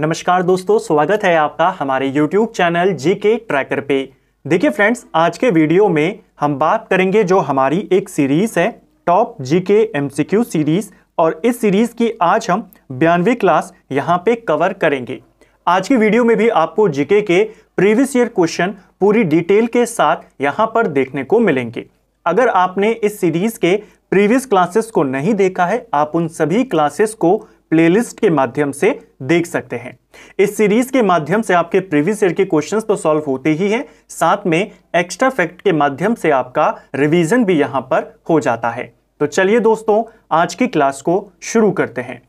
नमस्कार दोस्तों स्वागत है आपका हमारे YouTube चैनल जी के ट्रैकर पे देखिए फ्रेंड्स आज के वीडियो में हम बात करेंगे जो हमारी एक सीरीज़ है टॉप जी के एम सीरीज़ और इस सीरीज़ की आज हम बयानवे क्लास यहाँ पे कवर करेंगे आज की वीडियो में भी आपको जीके के प्रीवियस ईयर क्वेश्चन पूरी डिटेल के साथ यहाँ पर देखने को मिलेंगे अगर आपने इस सीरीज़ के प्रीवियस क्लासेस को नहीं देखा है आप उन सभी क्लासेस को प्लेलिस्ट के माध्यम से देख सकते हैं इस सीरीज के माध्यम से आपके प्रीवियस ईयर के क्वेश्चंस तो सॉल्व होते ही हैं साथ में एक्स्ट्रा फैक्ट के माध्यम से आपका रिवीजन भी यहां पर हो जाता है तो चलिए दोस्तों आज की क्लास को शुरू करते हैं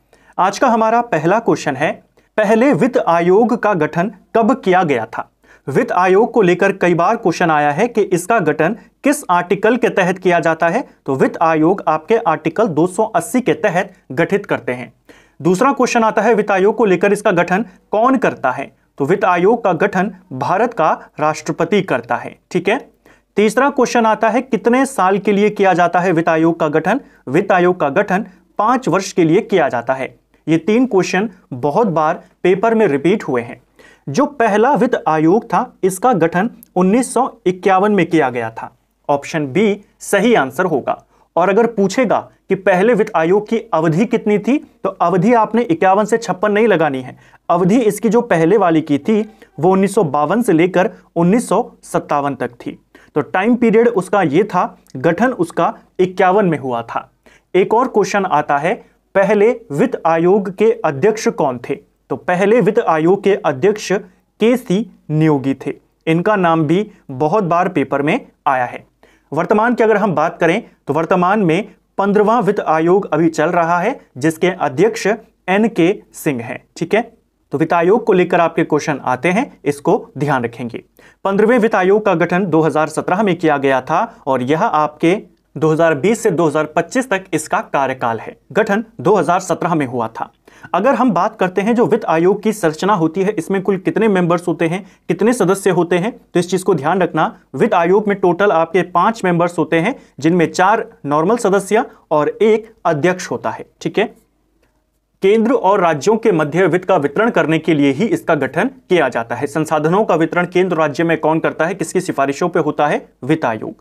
आज का हमारा पहला क्वेश्चन है पहले वित्त आयोग का गठन कब किया गया था वित्त आयोग को लेकर कई बार क्वेश्चन आया है कि इसका गठन किस आर्टिकल के तहत किया जाता है तो वित्त आयोग आपके आर्टिकल 280 के तहत गठित करते हैं दूसरा क्वेश्चन आता है वित्त आयोग को लेकर इसका गठन कौन करता है तो वित्त आयोग का गठन भारत का राष्ट्रपति करता है ठीक है तीसरा क्वेश्चन आता है कितने साल के लिए किया जाता है वित्त आयोग का गठन वित्त आयोग का गठन पांच वर्ष के लिए किया जाता है ये तीन क्वेश्चन बहुत बार पेपर में रिपीट हुए हैं जो पहला वित्त आयोग था इसका गठन 1951 में किया गया था ऑप्शन बी सही आंसर होगा और अगर पूछेगा कि पहले वित्त आयोग की अवधि कितनी थी तो अवधि आपने इक्यावन से छप्पन नहीं लगानी है अवधि इसकी जो पहले वाली की थी वो उन्नीस से लेकर उन्नीस तक थी तो टाइम पीरियड उसका ये था गठन उसका इक्यावन में हुआ था एक और क्वेश्चन आता है पहले वित्त आयोग के अध्यक्ष कौन थे तो पहले वित्त आयोग के अध्यक्ष के सी नियोगी थे इनका नाम भी बहुत बार पेपर में आया है वर्तमान की अगर हम बात करें तो वर्तमान में पंद्रवा वित्त आयोग अभी चल रहा है जिसके अध्यक्ष एन के सिंह हैं ठीक है तो वित्त आयोग को लेकर आपके क्वेश्चन आते हैं इसको ध्यान रखेंगे पंद्रहवें वित्त आयोग का गठन 2017 में किया गया था और यह आपके 2020 से 2025 तक इसका कार्यकाल है गठन 2017 में हुआ था अगर हम बात करते हैं जो वित्त आयोग की संरचना होती है इसमें कुल कितने मेंबर्स होते हैं कितने सदस्य होते हैं तो इस चीज़ को ध्यान रखना वित्त आयोग में टोटल आपके पांच मेंबर्स होते हैं जिनमें चार नॉर्मल सदस्य और एक अध्यक्ष होता है ठीक है केंद्र और राज्यों के मध्य वित्त का वितरण करने के लिए ही इसका गठन किया जाता है संसाधनों का वितरण केंद्र राज्य में कौन करता है किसकी सिफारिशों पर होता है वित्त आयोग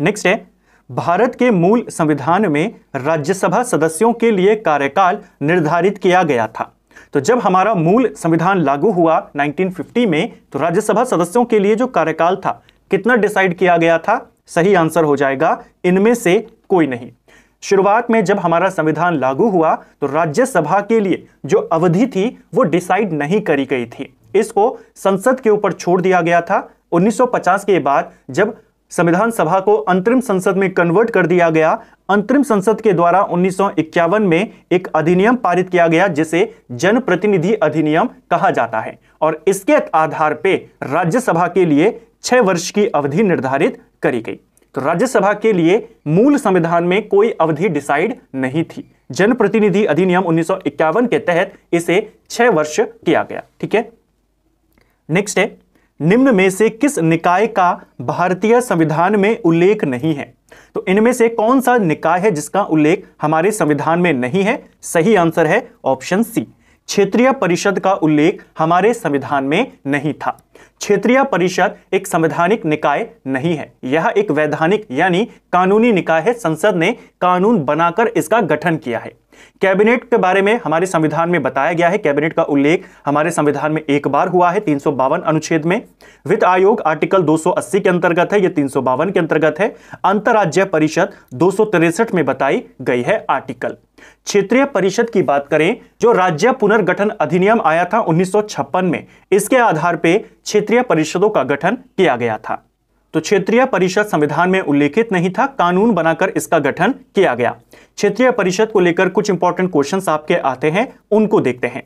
नेक्स्ट है भारत के मूल संविधान में राज्यसभा सदस्यों के लिए कार्यकाल निर्धारित किया गया था तो जब हमारा मूल संविधान लागू हुआ 1950 में तो राज्यसभा सदस्यों के लिए जो कार्यकाल था कितना डिसाइड किया गया था सही आंसर हो जाएगा इनमें से कोई नहीं शुरुआत में जब हमारा संविधान लागू हुआ तो राज्यसभा के लिए जो अवधि थी वो डिसाइड नहीं करी गई थी इसको संसद के ऊपर छोड़ दिया गया था 1950 के बाद जब संविधान सभा को अंतरिम संसद में कन्वर्ट कर दिया गया अंतरिम संसद के द्वारा उन्नीस में एक अधिनियम पारित किया गया जिसे जनप्रतिनिधि अधिनियम कहा जाता है और इसके आधार पर राज्यसभा के लिए छह वर्ष की अवधि निर्धारित करी गई तो राज्यसभा के लिए मूल संविधान में कोई अवधि डिसाइड नहीं थी जनप्रतिनिधि अधिनियम 1951 के तहत इसे छह वर्ष किया गया ठीक है नेक्स्ट है निम्न में से किस निकाय का भारतीय संविधान में उल्लेख नहीं है तो इनमें से कौन सा निकाय है जिसका उल्लेख हमारे संविधान में नहीं है सही आंसर है ऑप्शन सी क्षेत्रीय परिषद का उल्लेख हमारे संविधान में नहीं था क्षेत्रीय परिषद एक संवैधानिक निकाय नहीं है यह एक वैधानिक यानी कानूनी निकाय है संसद ने कानून बनाकर इसका गठन किया है कैबिनेट के बारे में हमारे संविधान में बताया गया है कैबिनेट का उल्लेख हमारे संविधान में एक बार हुआ है तीन अनुच्छेद में वित्त आयोग आर्टिकल 280 के अंतर्गत है यह तीन के अंतर्गत है अंतर्राज्य परिषद दो में बताई गई है आर्टिकल क्षेत्रीय परिषद की बात करें जो राज्य पुनर्गठन अधिनियम आया था उन्नीस में इसके आधार पर क्षेत्रीय परिषदों का गठन किया गया था तो क्षेत्रीय परिषद संविधान में उल्लेखित नहीं था कानून बनाकर इसका गठन किया गया क्षेत्रीय परिषद को लेकर कुछ इंपॉर्टेंट क्वेश्चन आपके आते हैं उनको देखते हैं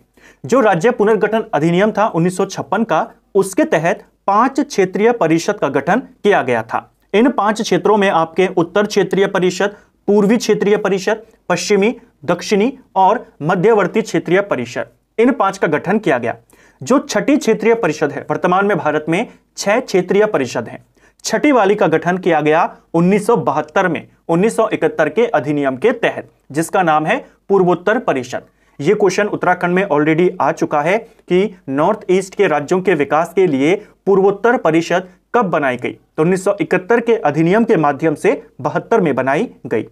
जो राज्य पुनर्गठन अधिनियम था उन्नीस का उसके तहत पांच क्षेत्रीय परिषद का गठन किया गया था इन पांच क्षेत्रों में आपके उत्तर क्षेत्रीय परिषद पूर्वी क्षेत्रीय परिषद पश्चिमी दक्षिणी और मध्यवर्ती क्षेत्रीय परिषद इन पांच का गठन किया गया जो छठी क्षेत्रीय परिषद है वर्तमान में भारत में छह क्षेत्रीय परिषद हैं छठी वाली का गठन किया गया उन्नीस में 1971 के अधिनियम के तहत जिसका नाम है पूर्वोत्तर परिषद ये क्वेश्चन उत्तराखंड में ऑलरेडी आ चुका है कि नॉर्थ ईस्ट के राज्यों के विकास के लिए पूर्वोत्तर परिषद कब बनाई गई तो 1971 के अधिनियम के माध्यम से बहत्तर में बनाई गई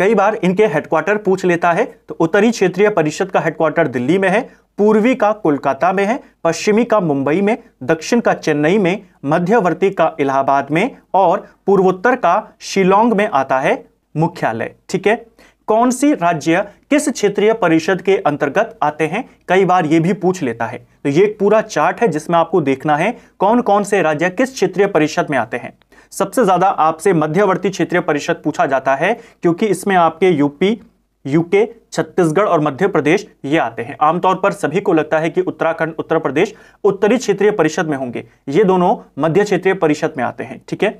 कई बार इनके हेडक्वार्टर पूछ लेता है तो उत्तरी क्षेत्रीय परिषद का हेडक्वार्टर दिल्ली में है पूर्वी का कोलकाता में है पश्चिमी का मुंबई में दक्षिण का चेन्नई में मध्यवर्ती का इलाहाबाद में और पूर्वोत्तर का शिलोंग में आता है मुख्यालय ठीक है कौन सी राज्य किस क्षेत्रीय परिषद के अंतर्गत आते हैं कई बार ये भी पूछ लेता है तो ये एक पूरा चार्ट है जिसमें आपको देखना है कौन कौन से राज्य किस क्षेत्रीय परिषद में आते हैं सबसे ज्यादा आपसे मध्यवर्ती क्षेत्रीय परिषद पूछा जाता है क्योंकि इसमें आपके यूपी यूके छत्तीसगढ़ और मध्य प्रदेश ये आते हैं आमतौर पर सभी को लगता है कि उत्तराखंड उत्तर प्रदेश उत्तरी क्षेत्रीय परिषद में होंगे ये दोनों मध्य क्षेत्रीय परिषद में आते हैं ठीक है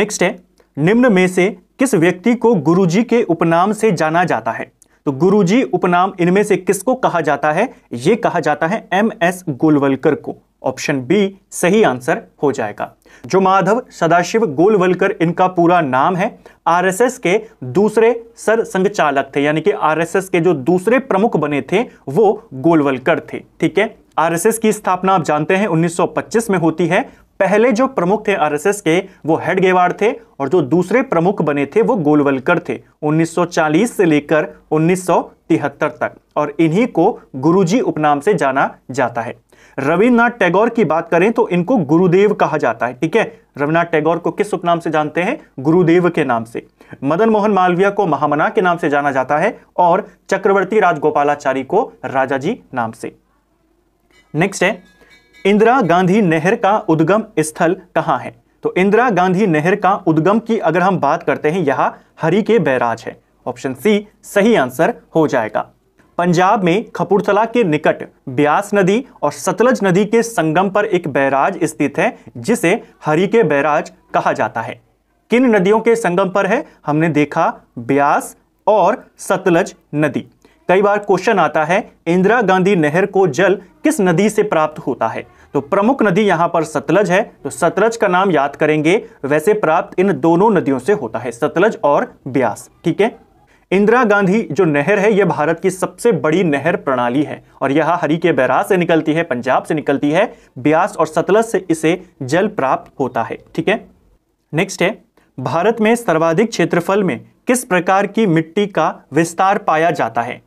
नेक्स्ट है निम्न में से किस व्यक्ति को गुरुजी के उपनाम से जाना जाता है तो गुरुजी उपनाम इनमें से किसको कहा जाता है यह कहा जाता है एम एस गोलवलकर को ऑप्शन बी सही आंसर हो जाएगा जो माधव सदाशिव गोलवलकर इनका पूरा नाम है आरएसएस के दूसरे सर संघचालक थे यानी कि आरएसएस के जो दूसरे प्रमुख बने थे वो गोलवलकर थे ठीक है आरएसएस की स्थापना आप जानते हैं 1925 में होती है पहले जो प्रमुख थे आरएसएस के वो हेडगेवाड़ थे और जो दूसरे प्रमुख बने थे वो गोलवलकर थे 1940 से लेकर 1973 तक और इन्हीं को गुरुजी उपनाम से जाना जाता है रविन्द्रनाथ टैगोर की बात करें तो इनको गुरुदेव कहा जाता है ठीक है रविन्द्रनाथ टैगोर को किस उपनाम से जानते हैं गुरुदेव के नाम से मदन मोहन मालवीय को महामना के नाम से जाना जाता है और चक्रवर्ती राजगोपालाचारी को राजा जी नाम से नेक्स्ट है इंदिरा गांधी नहर का उद्गम स्थल कहां है तो इंदिरा गांधी नहर का उद्गम की अगर हम बात करते हैं यह हरि के बैराज है ऑप्शन सी सही आंसर हो जाएगा पंजाब में खपुरतला के निकट ब्यास नदी और सतलज नदी के संगम पर एक बैराज स्थित है जिसे हरि के बैराज कहा जाता है किन नदियों के संगम पर है हमने देखा ब्यास और सतलज नदी कई बार क्वेश्चन आता है इंदिरा गांधी नहर को जल किस नदी से प्राप्त होता है तो प्रमुख नदी यहां पर सतलज है तो सतलज का नाम याद करेंगे वैसे प्राप्त इन दोनों नदियों से होता है सतलज और ब्यास ठीक है इंदिरा गांधी जो नहर है यह भारत की सबसे बड़ी नहर प्रणाली है और यह हरी के बैराज से निकलती है पंजाब से निकलती है ब्यास और सतलज से इसे जल प्राप्त होता है ठीक है नेक्स्ट है भारत में सर्वाधिक क्षेत्रफल में किस प्रकार की मिट्टी का विस्तार पाया जाता है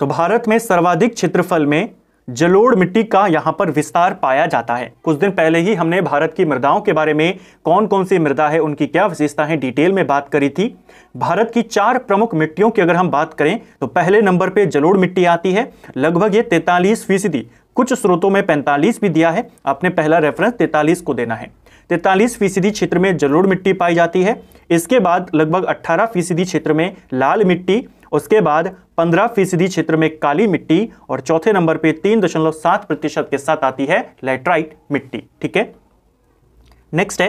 तो भारत में सर्वाधिक क्षेत्रफल में जलोढ़ मिट्टी का यहाँ पर विस्तार पाया जाता है कुछ दिन पहले ही हमने भारत की मृदाओं के बारे में कौन कौन सी मृदा है उनकी क्या विशेषता है डिटेल में बात करी थी भारत की चार प्रमुख मिट्टियों की अगर हम बात करें तो पहले नंबर पे जलोढ़ मिट्टी आती है लगभग ये तैतालीस फीसदी कुछ स्रोतों में 45 भी दिया है आपने पहला रेफरेंस तैतालीस को देना है तैतालीस फीसदी क्षेत्र में जलोढ़ मिट्टी पाई जाती है इसके बाद लगभग अट्ठारह फीसदी क्षेत्र में लाल मिट्टी उसके बाद पंद्रह फीसदी क्षेत्र में काली मिट्टी और चौथे नंबर पे तीन दशमलव सात प्रतिशत के साथ आती है लेट्राइट मिट्टी ठीक है नेक्स्ट है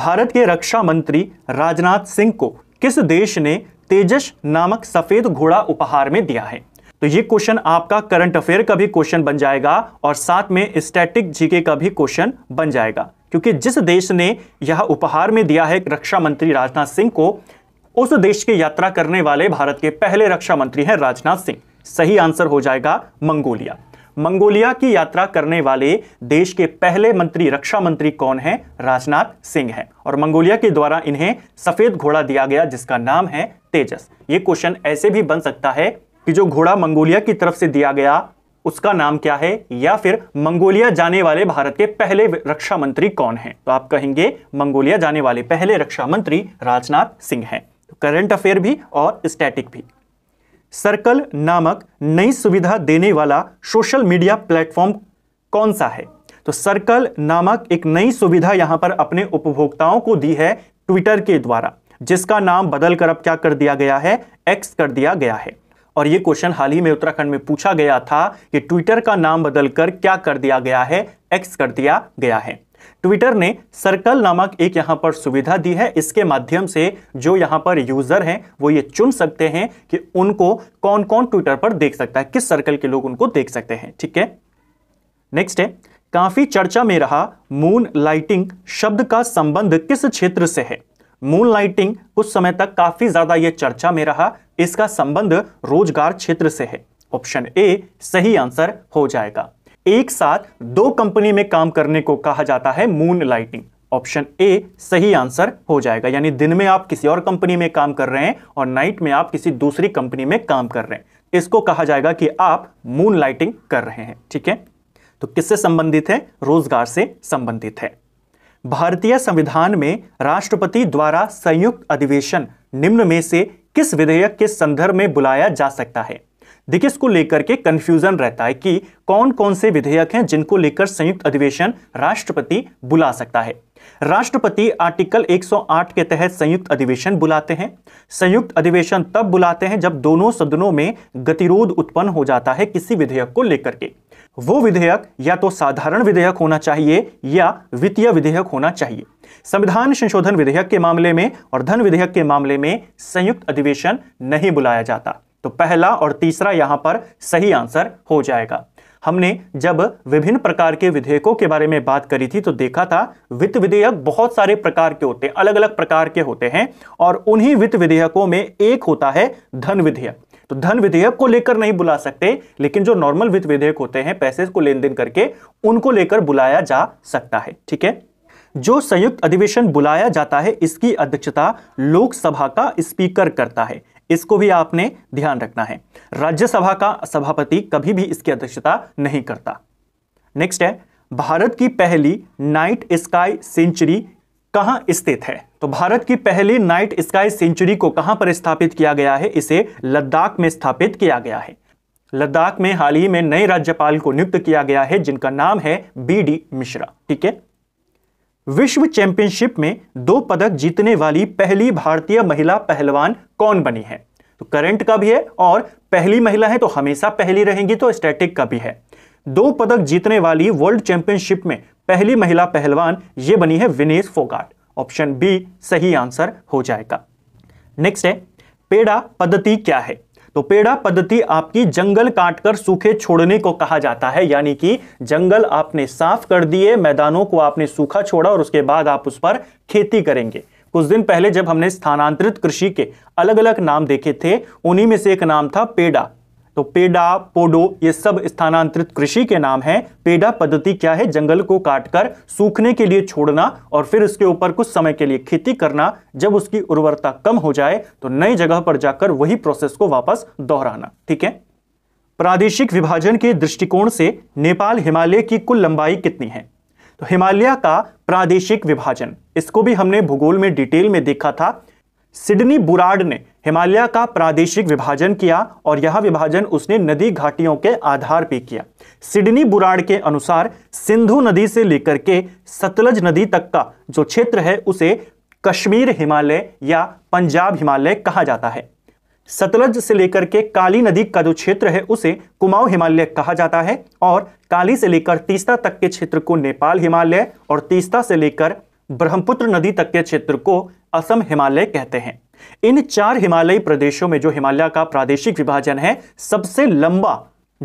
भारत के रक्षा मंत्री राजनाथ सिंह को किस देश ने तेजस नामक सफेद घोड़ा उपहार में दिया है तो ये क्वेश्चन आपका करंट अफेयर का भी क्वेश्चन बन जाएगा और साथ में स्टैटिक जीके का भी क्वेश्चन बन जाएगा क्योंकि जिस देश ने यह उपहार में दिया है रक्षा मंत्री राजनाथ सिंह को उस देश की यात्रा करने वाले भारत के पहले रक्षा मंत्री हैं राजनाथ सिंह सही आंसर हो जाएगा मंगोलिया मंगोलिया की यात्रा करने वाले देश के पहले मंत्री रक्षा मंत्री कौन हैं राजनाथ सिंह हैं और मंगोलिया के द्वारा इन्हें सफेद घोड़ा दिया गया जिसका नाम है तेजस ये क्वेश्चन ऐसे भी बन सकता है कि जो घोड़ा मंगोलिया की तरफ से दिया गया उसका नाम क्या है या फिर मंगोलिया जाने वाले भारत के पहले रक्षा मंत्री कौन हैं तो आप कहेंगे मंगोलिया जाने वाले पहले रक्षा मंत्री राजनाथ सिंह हैं करंट अफेयर भी और स्टैटिक भी सर्कल नामक नई सुविधा देने वाला सोशल मीडिया प्लेटफॉर्म कौन सा है तो सर्कल नामक एक नई सुविधा यहां पर अपने उपभोक्ताओं को दी है ट्विटर के द्वारा जिसका नाम बदलकर अब क्या कर दिया गया है एक्स कर दिया गया है और यह क्वेश्चन हाल ही में उत्तराखंड में पूछा गया था कि ट्विटर का नाम बदलकर क्या कर दिया गया है एक्स कर दिया गया है ट्विटर ने सर्कल नामक एक यहां पर सुविधा दी है इसके माध्यम से जो यहां पर यूज़र हैं वो ये चुन सकते हैं कि उनको कौन कौन ट्विटर पर देख सकता है किस सर्कल के लोग उनको देख सकते हैं ठीक है नेक्स्ट है काफ़ी चर्चा में रहा मून लाइटिंग शब्द का संबंध किस क्षेत्र से है मून लाइटिंग कुछ समय तक काफ़ी ज़्यादा यह चर्चा में रहा इसका संबंध रोजगार क्षेत्र से है ऑप्शन ए सही आंसर हो जाएगा एक साथ दो कंपनी में काम करने को कहा जाता है मून लाइटिंग ऑप्शन ए सही आंसर हो जाएगा यानी दिन में आप किसी और कंपनी में काम कर रहे हैं और नाइट में आप किसी दूसरी कंपनी में काम कर रहे हैं इसको कहा जाएगा कि आप मून लाइटिंग कर रहे हैं ठीक है तो किससे संबंधित है रोजगार से संबंधित है भारतीय संविधान में राष्ट्रपति द्वारा संयुक्त अधिवेशन निम्न में से किस विधेयक के संदर्भ में बुलाया जा सकता है देखिए इसको लेकर के कंफ्यूजन रहता है कि कौन कौन से विधेयक हैं जिनको लेकर संयुक्त अधिवेशन राष्ट्रपति बुला सकता है राष्ट्रपति आर्टिकल 108 के तहत संयुक्त अधिवेशन बुलाते हैं संयुक्त अधिवेशन तब बुलाते हैं जब दोनों सदनों में गतिरोध उत्पन्न हो जाता है किसी विधेयक को लेकर के वो विधेयक या तो साधारण विधेयक होना चाहिए या वित्तीय विधेयक होना चाहिए संविधान संशोधन विधेयक के मामले में और धन विधेयक के मामले में संयुक्त अधिवेशन नहीं बुलाया जाता तो पहला और तीसरा यहां पर सही आंसर हो जाएगा हमने जब विभिन्न प्रकार के विधेयकों के बारे में बात करी थी तो देखा था वित्त विधेयक बहुत सारे प्रकार के होते हैं अलग अलग प्रकार के होते हैं और उन्हीं वित्त विधेयकों में एक होता है धन विधेयक तो धन विधेयक को लेकर नहीं बुला सकते लेकिन जो नॉर्मल वित्त विधेयक होते हैं पैसे को लेन देन करके उनको लेकर बुलाया जा सकता है ठीक है जो संयुक्त अधिवेशन बुलाया जाता है इसकी अध्यक्षता लोकसभा का स्पीकर करता है इसको भी आपने ध्यान रखना है राज्यसभा का सभापति कभी भी इसकी अध्यक्षता नहीं करता नेक्स्ट है भारत की पहली नाइट स्काई सेंचुरी कहां स्थित है तो भारत की पहली नाइट स्काई सेंचुरी को कहां पर स्थापित किया गया है इसे लद्दाख में स्थापित किया गया है लद्दाख में हाल ही में नए राज्यपाल को नियुक्त किया गया है जिनका नाम है बी डी मिश्रा ठीक है विश्व चैंपियनशिप में दो पदक जीतने वाली पहली भारतीय महिला पहलवान कौन बनी है तो करंट का भी है और पहली महिला है तो हमेशा पहली रहेंगी तो स्टैटिक का भी है दो पदक जीतने वाली वर्ल्ड चैंपियनशिप में पहली महिला पहलवान ये बनी है विनेश फोगाट ऑप्शन बी सही आंसर हो जाएगा नेक्स्ट है पेड़ा पद्धति क्या है तो पेड़ा पद्धति आपकी जंगल काटकर सूखे छोड़ने को कहा जाता है यानी कि जंगल आपने साफ कर दिए मैदानों को आपने सूखा छोड़ा और उसके बाद आप उस पर खेती करेंगे कुछ दिन पहले जब हमने स्थानांतरित कृषि के अलग अलग नाम देखे थे उन्हीं में से एक नाम था पेड़ा तो पेडा पोडो ये सब स्थानांतरित कृषि के नाम हैं पेडा पद्धति क्या है जंगल को काटकर सूखने के लिए छोड़ना और फिर उसके ऊपर कुछ समय के लिए खेती करना जब उसकी उर्वरता कम हो जाए तो नई जगह पर जाकर वही प्रोसेस को वापस दोहराना ठीक है प्रादेशिक विभाजन के दृष्टिकोण से नेपाल हिमालय की कुल लंबाई कितनी है तो हिमालय का प्रादेशिक विभाजन इसको भी हमने भूगोल में डिटेल में देखा था सिडनी बुराड ने हिमालय का प्रादेशिक विभाजन किया और यह विभाजन उसने नदी घाटियों के आधार पर किया सिडनी बुराड के अनुसार सिंधु नदी से लेकर के सतलज नदी तक का जो क्षेत्र है उसे कश्मीर हिमालय या पंजाब हिमालय कहा जाता है सतलज से लेकर के काली नदी का जो क्षेत्र है उसे कुमाऊं हिमालय कहा जाता है और काली से लेकर तीस्ता तक के क्षेत्र को नेपाल हिमालय और तीस्ता से लेकर ब्रह्मपुत्र नदी तक के क्षेत्र को असम हिमालय कहते हैं इन चार हिमालयी प्रदेशों में जो हिमालय का प्रादेशिक विभाजन है सबसे लंबा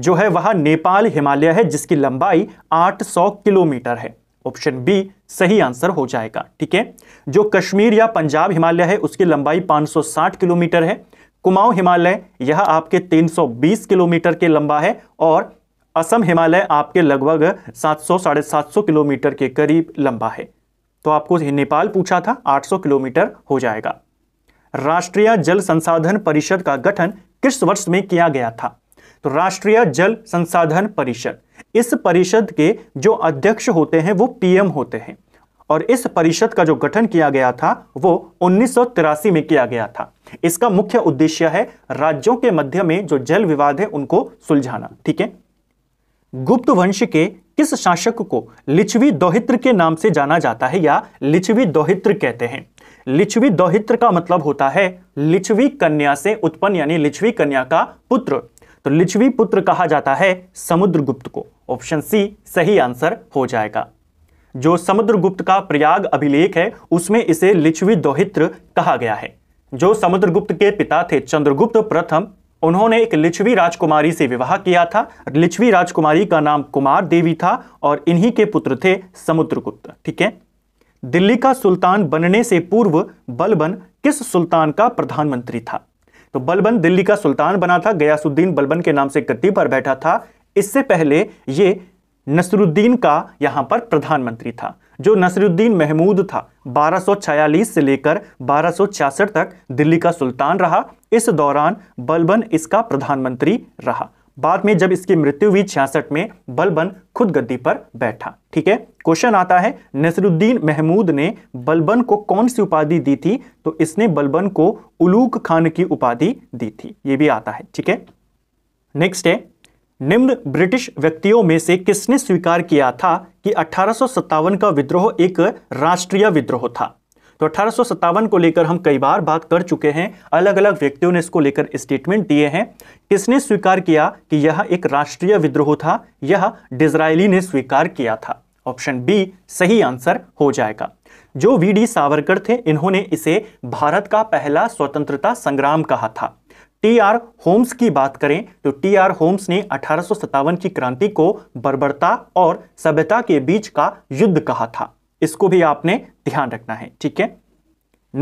जो है वह नेपाल हिमालय है जिसकी लंबाई 800 किलोमीटर है ऑप्शन बी सही आंसर हो जाएगा ठीक है जो कश्मीर या पंजाब हिमालय है उसकी लंबाई 560 किलोमीटर है कुमाऊं हिमालय यह आपके 320 किलोमीटर के लंबा है और असम हिमालय आपके लगभग 700 साढ़े सात किलोमीटर के करीब लंबा है तो आपको नेपाल पूछा था 800 किलोमीटर हो जाएगा राष्ट्रीय जल संसाधन परिषद का गठन किस वर्ष में किया गया था तो राष्ट्रीय जल संसाधन परिषद इस परिषद के जो अध्यक्ष होते हैं वो पीएम होते हैं और इस परिषद का जो गठन किया गया था वो उन्नीस में किया गया था इसका मुख्य उद्देश्य है राज्यों के मध्य में जो जल विवाद है उनको सुलझाना ठीक है गुप्त वंश के किस शासक को लिच्छवी दोहित्र के नाम से जाना जाता है या लिच्छवी दोहित्र कहते हैं लिच्छवी दौहित्र का मतलब होता है लिच्छवी कन्या से उत्पन्न यानी लिच्छवी कन्या का पुत्र तो लिच्छवी पुत्र कहा जाता है समुद्रगुप्त को ऑप्शन सी सही आंसर हो जाएगा जो समुद्रगुप्त का प्रयाग अभिलेख है उसमें इसे लिच्छवी दौहित्र कहा गया है जो समुद्रगुप्त के पिता थे चंद्रगुप्त प्रथम उन्होंने एक लिच्छवी राजकुमारी से विवाह किया था लिच्छवी राजकुमारी का नाम कुमार देवी था और इन्हीं के पुत्र थे समुद्रगुप्त ठीक है दिल्ली का सुल्तान बनने से पूर्व बलबन किस सुल्तान का प्रधानमंत्री था तो बलबन दिल्ली का सुल्तान बना था गयासुद्दीन बलबन के नाम से गद्दी पर बैठा था इससे पहले यह नसरुद्दीन का यहां पर प्रधानमंत्री था जो नसरुद्दीन महमूद था 1246 से लेकर 1266 तक दिल्ली का सुल्तान रहा इस दौरान बलबन इसका प्रधानमंत्री रहा बाद में जब इसकी मृत्यु हुई छियासठ में बलबन खुद गद्दी पर बैठा ठीक है क्वेश्चन आता है नसरुद्दीन महमूद ने बलबन को कौन सी उपाधि दी थी तो इसने बलबन को उलूक खान की उपाधि दी थी ये भी आता है ठीक है नेक्स्ट है निम्न ब्रिटिश व्यक्तियों में से किसने स्वीकार किया था कि अठारह का विद्रोह एक राष्ट्रीय विद्रोह था तो अठारह को लेकर हम कई बार बात कर चुके हैं अलग अलग व्यक्तियों ने इसको लेकर स्टेटमेंट दिए हैं किसने स्वीकार किया कि यह एक राष्ट्रीय विद्रोह था यह डिजराइली ने स्वीकार किया था ऑप्शन बी सही आंसर हो जाएगा जो वी डी सावरकर थे इन्होंने इसे भारत का पहला स्वतंत्रता संग्राम कहा था टी आर होम्स की बात करें तो टी आर होम्स ने अठारह की क्रांति को बर्बरता और सभ्यता के बीच का युद्ध कहा था इसको भी आपने ध्यान रखना है ठीक है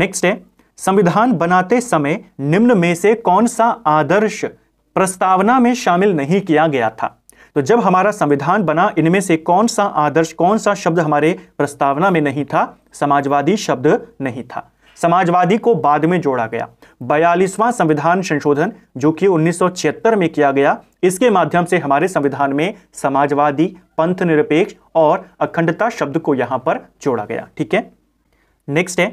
नेक्स्ट है संविधान बनाते समय निम्न में से कौन सा आदर्श प्रस्तावना में शामिल नहीं किया गया था तो जब हमारा संविधान बना इनमें से कौन सा आदर्श कौन सा शब्द हमारे प्रस्तावना में नहीं था समाजवादी शब्द नहीं था समाजवादी को बाद में जोड़ा गया बयालीसवां संविधान संशोधन जो कि 1976 में किया गया इसके माध्यम से हमारे संविधान में समाजवादी पंथ निरपेक्ष और अखंडता शब्द को यहां पर जोड़ा गया ठीक है नेक्स्ट है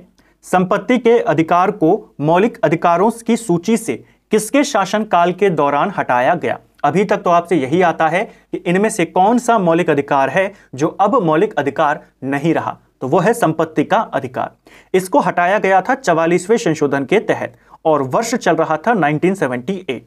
संपत्ति के अधिकार को मौलिक अधिकारों की सूची से किसके शासनकाल के दौरान हटाया गया अभी तक तो आपसे यही आता है कि इनमें से कौन सा मौलिक अधिकार है जो अब मौलिक अधिकार नहीं रहा तो वो है संपत्ति का अधिकार इसको हटाया गया था चवालीसवें संशोधन के तहत और वर्ष चल रहा था 1978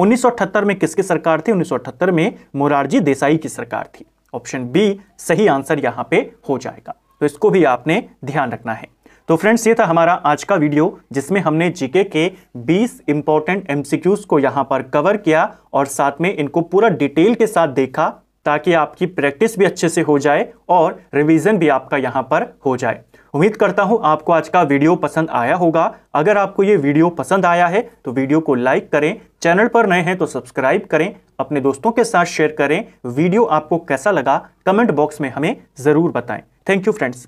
1978 में किसकी सरकार थी 1978 में मोरारजी देसाई की सरकार थी ऑप्शन बी सही आंसर यहां पे हो जाएगा तो इसको भी आपने ध्यान रखना है तो फ्रेंड्स ये था हमारा आज का वीडियो जिसमें हमने जीके के 20 इंपॉर्टेंट एमसीक्यूज को यहाँ पर कवर किया और साथ में इनको पूरा डिटेल के साथ देखा ताकि आपकी प्रैक्टिस भी अच्छे से हो जाए और रिवीजन भी आपका यहाँ पर हो जाए उम्मीद करता हूँ आपको आज का वीडियो पसंद आया होगा अगर आपको ये वीडियो पसंद आया है तो वीडियो को लाइक करें चैनल पर नए हैं तो सब्सक्राइब करें अपने दोस्तों के साथ शेयर करें वीडियो आपको कैसा लगा कमेंट बॉक्स में हमें ज़रूर बताएं थैंक यू फ्रेंड्स